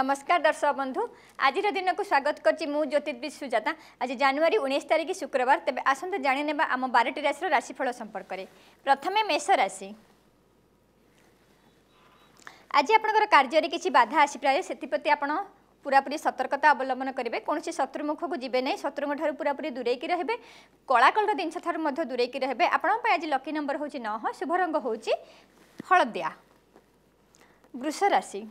নমস্কার দর্শক বন্ধু আজির দিনক স্বাগত করছি মু জ্যোতির্বিদ সুজাতা আজ জানুয়ারি উনিশ তারিখ শুক্রবার তবে আসন্তু জাঁি নেবা আম বারোটি রাশির রাশিফল সম্পর্কের প্রথমে মেষ রাশি আজ আপনার কার্যের কিছু বাধা আসিপারে সেপ্রতি আপনার পুরাপুরি সতর্কতা অবলম্বন করবে কৌশি শত্রুমুখক যাবে না শত্রুঠার পুরাপুরি দূরেইকি রহবে কলাকল্প জিনিস ঠার দূরেইকি রহবে আপনার আজ লকি নম্বর হচ্ছে নহ শুভ রঙ হচ্ছে হলদিয়া বৃষ রাশি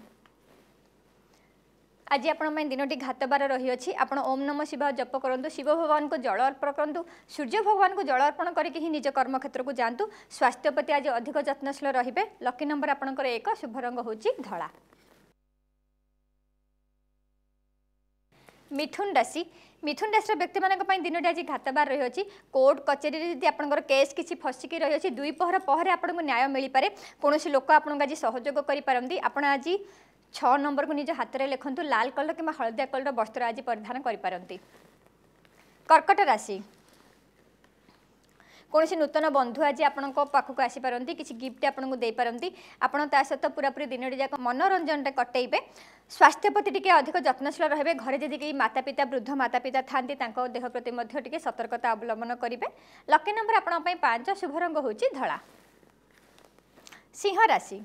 ଆଜି ଆପଣଙ୍କ ଦିନଟି ଘାତବାର ରହିଅଛି ଆପଣ ଓମ୍ ନମ ଶିବ ଜପ କରନ୍ତୁ ଶିବ ଭଗବାନଙ୍କୁ ଜଳ ଅର୍ପଣ କରନ୍ତୁ ସୂର୍ଯ୍ୟ ଭଗବାନଙ୍କୁ ଜଳ ଅର୍ପଣ କରିକି ହିଁ ନିଜ କର୍ମକ୍ଷେତ୍ରକୁ ଯାଆନ୍ତୁ ସ୍ୱାସ୍ଥ୍ୟ ପ୍ରତି ଆଜି ଅଧିକ ଯତ୍ନଶୀଳ ରହିବେ ଲକି ନମ୍ବର ଆପଣଙ୍କର ଏକ ଶୁଭ ରଙ୍ଗ ହେଉଛି ଧଳା ମିଥୁନ ରାଶି ମିଥୁନ ରାଶିର ବ୍ୟକ୍ତିମାନଙ୍କ ପାଇଁ ଦିନଟି ଆଜି ଘାତବାର ରହିଅଛି କୋର୍ଟ କଚେରୀରେ ଯଦି ଆପଣଙ୍କର କେସ୍ କିଛି ଫସିକି ରହିଅଛି ଦୁଇ ପହର ପରେ ଆପଣଙ୍କୁ ନ୍ୟାୟ ମିଳିପାରେ କୌଣସି ଲୋକ ଆପଣଙ୍କୁ ଆଜି ସହଯୋଗ କରିପାରନ୍ତି ଆପଣ ଆଜି ଛଅ ନମ୍ବରକୁ ନିଜ ହାତରେ ଲେଖନ୍ତୁ ଲାଲ କଲର କିମ୍ବା ହଳଦିଆ କଲର ବସ୍ତ୍ର ଆଜି ପରିଧାନ କରିପାରନ୍ତି କର୍କଟ ରାଶି କୌଣସି ନୂତନ ବନ୍ଧୁ ଆଜି ଆପଣଙ୍କ ପାଖକୁ ଆସିପାରନ୍ତି କିଛି ଗିଫ୍ଟ ଆପଣଙ୍କୁ ଦେଇପାରନ୍ତି ଆପଣ ତା ସହିତ ପୁରାପୁରି ଦିନଟି ଯାକ ମନୋରଞ୍ଜନରେ କଟେଇବେ ସ୍ୱାସ୍ଥ୍ୟ ପ୍ରତି ଟିକେ ଅଧିକ ଯତ୍ନଶୀଳ ରହିବେ ଘରେ ଯଦି କେହି ମାତାପିତା ବୃଦ୍ଧ ମାତାପିତା ଥାନ୍ତି ତାଙ୍କ ଦେହ ପ୍ରତି ମଧ୍ୟ ଟିକେ ସତର୍କତା ଅବଲମ୍ବନ କରିବେ ଲକି ନମ୍ବର ଆପଣଙ୍କ ପାଇଁ ପାଞ୍ଚ ଶୁଭ ରଙ୍ଗ ହେଉଛି ଧଳା ସିଂହ ରାଶି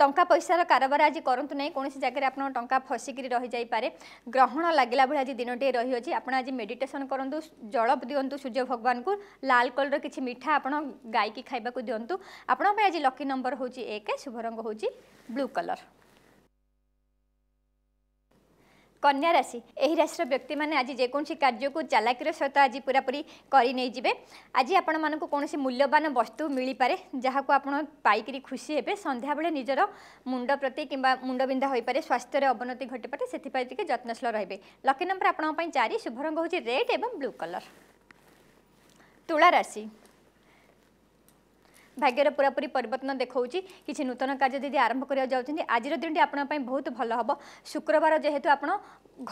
ଟଙ୍କା ପଇସାର କାରବାର ଆଜି କରନ୍ତୁ ନାହିଁ କୌଣସି ଜାଗାରେ ଆପଣଙ୍କ ଟଙ୍କା ଫସିକିରି ରହିଯାଇପାରେ ଗ୍ରହଣ ଲାଗିଲା ଭଳି ଆଜି ଦିନଟିଏ ରହିଅଛି ଆପଣ ଆଜି ମେଡ଼ିଟେସନ୍ କରନ୍ତୁ ଜଳ ଦିଅନ୍ତୁ ସୂର୍ଯ୍ୟ ଭଗବାନଙ୍କୁ ଲାଲ କଲର୍ର କିଛି ମିଠା ଆପଣ ଗାଈକି ଖାଇବାକୁ ଦିଅନ୍ତୁ ଆପଣଙ୍କ ପାଇଁ ଆଜି ଲକି ନମ୍ବର ହେଉଛି ଏକ ଶୁଭ ରଙ୍ଗ ହେଉଛି ବ୍ଲୁ କଲର୍ কন্যা রাশি এই রাশির ব্যক্তি মানে আজ যেকোন কার্যক চালাকির সহ আজ পুরাপুরি করে নিয়ে যাবে আজ আপনার কৌশি মূল্যবান বস্তু মিপারে যা আপনার পাইকি খুশি হবে সন্ধ্যাবেলে নিজের মুন্ড প্রত্যেক কিংবা মুন্ডবিন্ধা হয়ে পড়ে স্বাস্থ্যের অবনতি ঘটিপারে সেপাই টিকি যত্নশীল রহবে লকি নম্বর আপনার চারি শুভ রঙ হচ্ছে রেড এবং ব্লু কলর তুলা রাশি ଭାଗ୍ୟର ପୁରାପୁରି ପରିବର୍ତ୍ତନ ଦେଖାଉଛି କିଛି ନୂତନ କାର୍ଯ୍ୟ ଯଦି ଆରମ୍ଭ କରିବାକୁ ଯାଉଛନ୍ତି ଆଜିର ଦିନଟି ଆପଣଙ୍କ ପାଇଁ ବହୁତ ଭଲ ହେବ ଶୁକ୍ରବାର ଯେହେତୁ ଆପଣ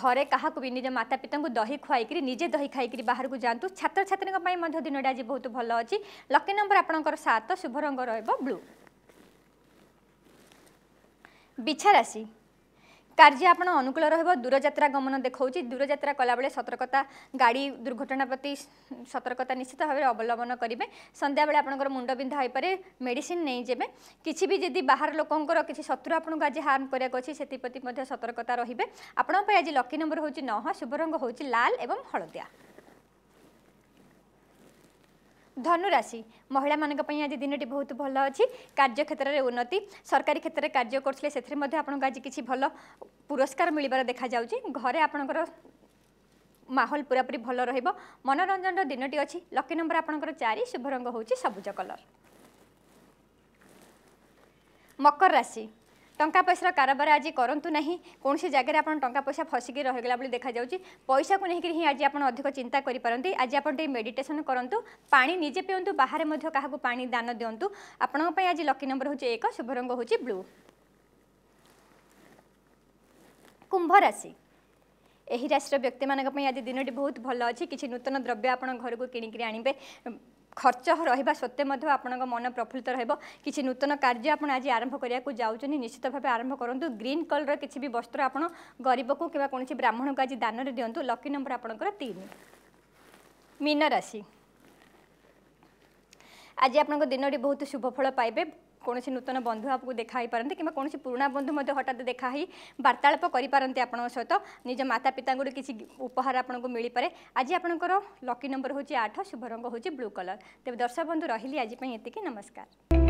ଘରେ କାହାକୁ ବି ନିଜ ମାତା ପିତାଙ୍କୁ ଦହି ଖୁଆଇକିରି ନିଜେ ଦହି ଖାଇକିରି ବାହାରକୁ ଯାଆନ୍ତୁ ଛାତ୍ରଛାତ୍ରୀଙ୍କ ପାଇଁ ମଧ୍ୟ ଦିନଟି ଆଜି ବହୁତ ଭଲ ଅଛି ଲକି ନମ୍ବର ଆପଣଙ୍କର ସାତ ଶୁଭ ରଙ୍ଗ ରହିବ ବ୍ଲୁ ବିଛା ରାଶି କାର୍ଯ୍ୟ ଆପଣ ଅନୁକୂଳ ରହିବ ଦୂରଯାତ୍ରା ଗମନ ଦେଖାଉଛି ଦୂରଯାତ୍ରା କଲାବେଳେ ସତର୍କତା ଗାଡ଼ି ଦୁର୍ଘଟଣା ପ୍ରତି ସତର୍କତା ନିଶ୍ଚିତ ଭାବରେ ଅବଲମ୍ବନ କରିବେ ସନ୍ଧ୍ୟାବେଳେ ଆପଣଙ୍କର ମୁଣ୍ଡ ବିନ୍ଧା ହୋଇପାରେ ମେଡ଼ିସିନ ନେଇଯିବେ କିଛି ବି ଯଦି ବାହାର ଲୋକଙ୍କର କିଛି ଶତ୍ରୁ ଆପଣଙ୍କୁ ଆଜି ହାର୍ମ କରିବାକୁ ଅଛି ସେଥିପ୍ରତି ମଧ୍ୟ ସତର୍କତା ରହିବେ ଆପଣଙ୍କ ପାଇଁ ଆଜି ଲକି ନମ୍ବର ହେଉଛି ନଅ ଶୁଭ ରଙ୍ଗ ହେଉଛି ଲାଲ ଏବଂ ହଳଦିଆ ଧନୁରାଶି ମହିଳାମାନଙ୍କ ପାଇଁ ଆଜି ଦିନଟି ବହୁତ ଭଲ ଅଛି କାର୍ଯ୍ୟକ୍ଷେତ୍ରରେ ଉନ୍ନତି ସରକାରୀ କ୍ଷେତ୍ରରେ କାର୍ଯ୍ୟ କରୁଥିଲେ ସେଥିରେ ମଧ୍ୟ ଆପଣଙ୍କୁ ଆଜି କିଛି ଭଲ ପୁରସ୍କାର ମିଳିବାର ଦେଖାଯାଉଛି ଘରେ ଆପଣଙ୍କର ମାହୋଲ ପୁରାପୁରି ଭଲ ରହିବ ମନୋରଞ୍ଜନର ଦିନଟି ଅଛି ଲକି ନମ୍ବର ଆପଣଙ୍କର ଚାରି ଶୁଭ ରଙ୍ଗ ହେଉଛି ସବୁଜ କଲର୍ ମକର ରାଶି ଟଙ୍କା ପଇସାର କାରବାର ଆଜି କରନ୍ତୁ ନାହିଁ କୌଣସି ଜାଗାରେ ଆପଣ ଟଙ୍କା ପଇସା ଫସିକି ରହିଗଲା ବୋଲି ଦେଖାଯାଉଛି ପଇସାକୁ ନେଇକରି ହିଁ ଆଜି ଆପଣ ଅଧିକ ଚିନ୍ତା କରିପାରନ୍ତି ଆଜି ଆପଣ ଟିକେ ମେଡ଼ିଟେସନ୍ କରନ୍ତୁ ପାଣି ନିଜେ ପିଅନ୍ତୁ ବାହାରେ ମଧ୍ୟ କାହାକୁ ପାଣି ଦାନ ଦିଅନ୍ତୁ ଆପଣଙ୍କ ପାଇଁ ଆଜି ଲକି ନମ୍ବର ହେଉଛି ଏକ ଶୁଭ ରଙ୍ଗ ହେଉଛି ବ୍ଲୁ କୁମ୍ଭ ରାଶି ଏହି ରାଶିର ବ୍ୟକ୍ତିମାନଙ୍କ ପାଇଁ ଆଜି ଦିନଟି ବହୁତ ଭଲ ଅଛି କିଛି ନୂତନ ଦ୍ରବ୍ୟ ଆପଣ ଘରକୁ କିଣିକିରି ଆଣିବେ ଖର୍ଚ୍ଚ ରହିବା ସତ୍ତ୍ୱେ ମଧ୍ୟ ଆପଣଙ୍କ ମନ ପ୍ରଫୁଲ୍ଲିତ ରହିବ କିଛି ନୂତନ କାର୍ଯ୍ୟ ଆପଣ ଆଜି ଆରମ୍ଭ କରିବାକୁ ଯାଉଛନ୍ତି ନିଶ୍ଚିତ ଭାବେ ଆରମ୍ଭ କରନ୍ତୁ ଗ୍ରୀନ୍ କଲର୍ର କିଛି ବି ବସ୍ତ୍ର ଆପଣ ଗରିବକୁ କିମ୍ବା କୌଣସି ବ୍ରାହ୍ମଣକୁ ଆଜି ଦାନରେ ଦିଅନ୍ତୁ ଲକି ନମ୍ବର ଆପଣଙ୍କର ତିନି ମୀନ ରାଶି ଆଜି ଆପଣଙ୍କ ଦିନଟି ବହୁତ ଶୁଭଫଳ ପାଇବେ কোণী নূতন বন্ধু আপনার দেখা হয়ে পাতে কিংবা কোণী পুরোনা বন্ধু হঠাৎ দেখা হয়ে বার্তালাপ করে পাতে আপনার সহ নিজ মাতা পিতা কিছু উপহার আপনার মিপারে আজ আপনার লকি নম্বর হচ্ছে আঠ শুভরঙ্গ হচ্ছে ব্লু কলর তেমনি দর্শক বন্ধু রহলি আজপাই এতিকি নমস্কার